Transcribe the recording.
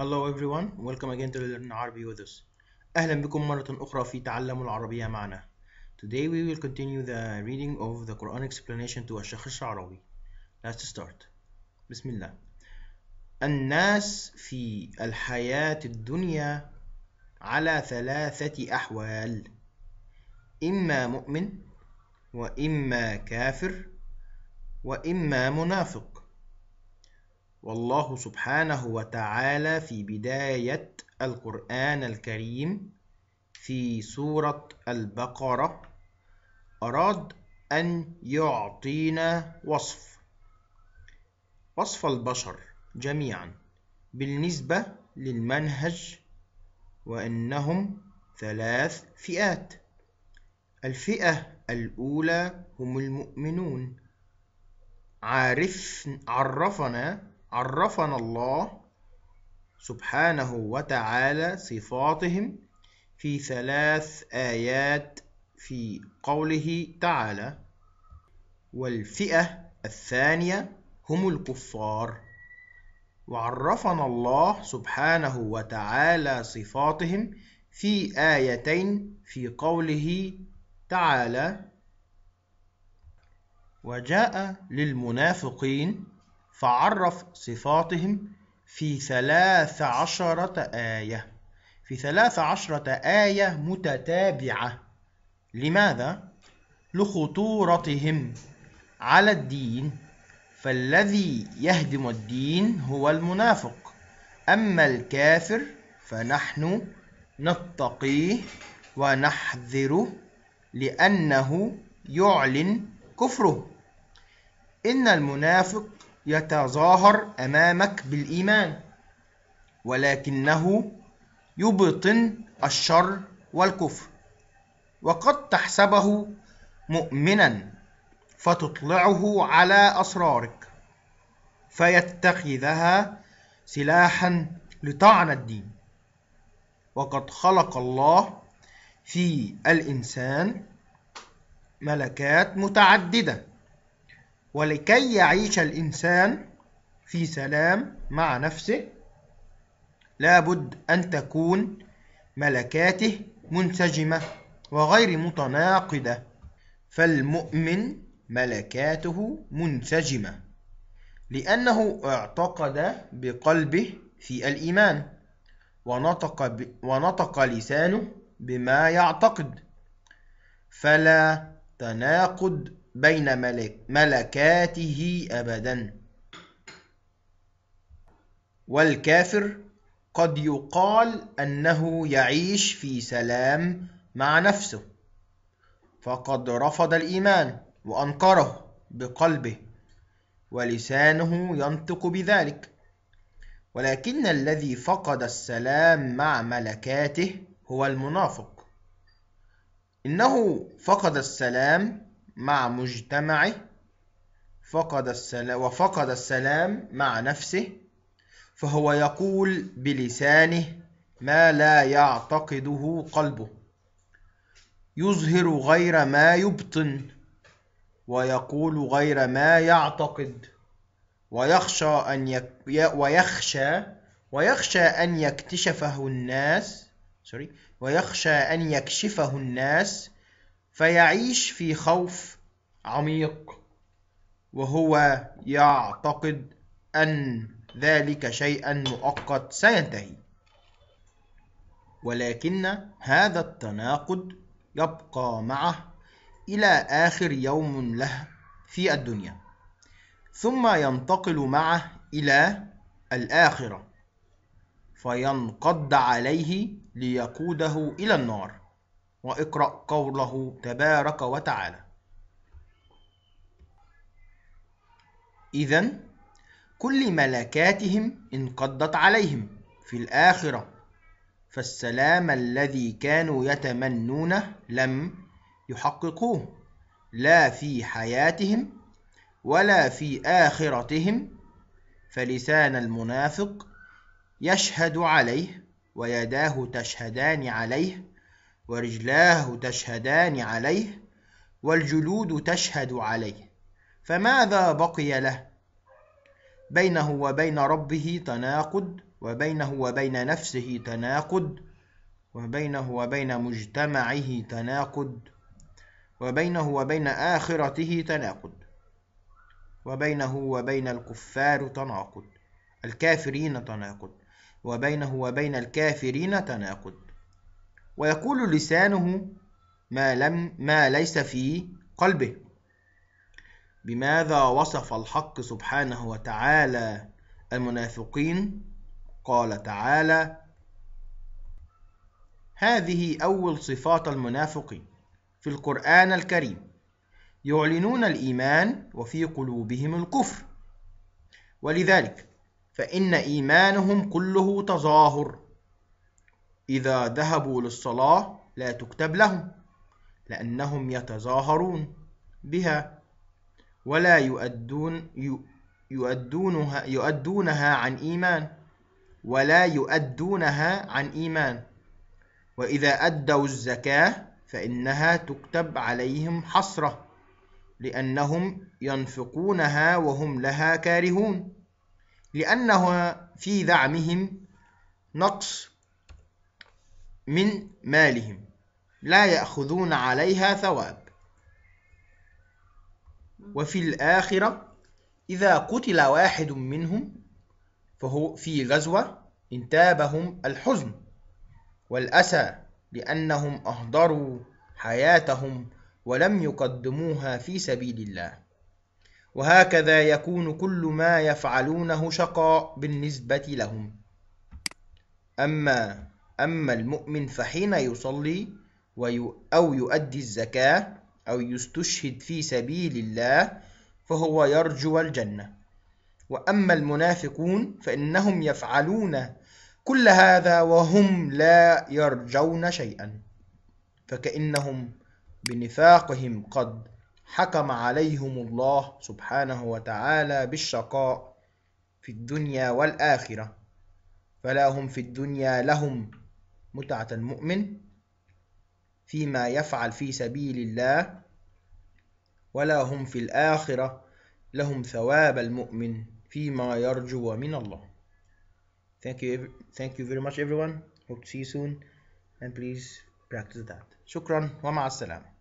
Hello everyone, welcome again to Learn Arabic with us. أهلا بكم مرة أخرى في تعلم العربية معنا. Today we will continue the reading of the Quran explanation to الشخص العربي. Let's start. بسم الله. الناس في الحياة الدنيا على ثلاثة أحوال إما مؤمن وإما كافر وإما منافق والله سبحانه وتعالى في بداية القرآن الكريم في سورة البقرة أراد أن يعطينا وصف وصف البشر جميعا بالنسبة للمنهج وأنهم ثلاث فئات الفئة الأولى هم المؤمنون عرف عرفنا عرفنا الله سبحانه وتعالى صفاتهم في ثلاث آيات في قوله تعالى والفئة الثانية هم الكفار وعرفنا الله سبحانه وتعالى صفاتهم في آيتين في قوله تعالى وجاء للمنافقين فعرف صفاتهم في ثلاث عشرة آية في ثلاث عشرة آية متتابعة لماذا؟ لخطورتهم على الدين فالذي يهدم الدين هو المنافق أما الكافر فنحن نتقيه ونحذره لأنه يعلن كفره إن المنافق يتظاهر أمامك بالإيمان ولكنه يبطن الشر والكفر وقد تحسبه مؤمنا فتطلعه على أسرارك فيتخذها سلاحا لطعن الدين وقد خلق الله في الإنسان ملكات متعددة ولكي يعيش الإنسان في سلام مع نفسه لابد أن تكون ملكاته منسجمة وغير متناقضة فالمؤمن ملكاته منسجمة لأنه اعتقد بقلبه في الإيمان ونطق, ب... ونطق لسانه بما يعتقد فلا تناقض بين ملك ملكاته أبدا والكافر قد يقال أنه يعيش في سلام مع نفسه فقد رفض الإيمان وأنكره بقلبه ولسانه ينطق بذلك ولكن الذي فقد السلام مع ملكاته هو المنافق إنه فقد السلام مع مجتمعه فقد السلام وفقد السلام مع نفسه فهو يقول بلسانه ما لا يعتقده قلبه يظهر غير ما يبطن ويقول غير ما يعتقد ويخشى أن يك... ويخشى ويخشى أن يكتشفه الناس سوري ويخشى أن يكشفه الناس فيعيش في خوف عميق وهو يعتقد أن ذلك شيئا مؤقت سينتهي ولكن هذا التناقض يبقى معه إلى آخر يوم له في الدنيا ثم ينتقل معه إلى الآخرة فينقض عليه ليقوده إلى النار وَاقْرَأْ قَوْله تَبَارَكَ وَتَعَالَى إذا كل ملكاتهم انقضت عليهم في الآخرة فالسلام الذي كانوا يتمنونه لم يحققوه لا في حياتهم ولا في آخرتهم فلسان المنافق يشهد عليه ويداه تشهدان عليه ورجلاه تشهدان عليه والجلود تشهد عليه فماذا بقي له بينه وبين ربه تناقض وبينه وبين نفسه تناقض وبينه وبين مجتمعه تناقض وبينه وبين آخرته تناقض وبينه وبين الكفار تناقض الكافرين تناقض وبينه وبين الكافرين تناقض ويقول لسانه ما, لم ما ليس في قلبه بماذا وصف الحق سبحانه وتعالى المنافقين قال تعالى هذه أول صفات المنافقين في القرآن الكريم يعلنون الإيمان وفي قلوبهم الكفر ولذلك فإن إيمانهم كله تظاهر إذا ذهبوا للصلاة لا تكتب لهم لأنهم يتظاهرون بها ولا يؤدون يؤدونها, يؤدونها عن إيمان ولا يؤدونها عن إيمان وإذا أدوا الزكاة فإنها تكتب عليهم حسرة لأنهم ينفقونها وهم لها كارهون لأنها في ذعمهم نقص من مالهم لا يأخذون عليها ثواب وفي الآخرة إذا قتل واحد منهم فهو في غزوة انتابهم الحزن والأسى لأنهم أهدروا حياتهم ولم يقدموها في سبيل الله وهكذا يكون كل ما يفعلونه شقاء بالنسبة لهم أما أما المؤمن فحين يصلي أو يؤدي الزكاة أو يستشهد في سبيل الله فهو يرجو الجنة وأما المنافقون فإنهم يفعلون كل هذا وهم لا يرجون شيئا فكأنهم بنفاقهم قد حكم عليهم الله سبحانه وتعالى بالشقاء في الدنيا والآخرة فلا هم في الدنيا لهم متعة المؤمن فيما يفعل في سبيل الله ولا هم في الآخرة لهم ثواب المؤمن فيما يرجو من الله Thank you, thank you very much everyone. Hope to see you soon and please practice that. شكرا ومع السلامة.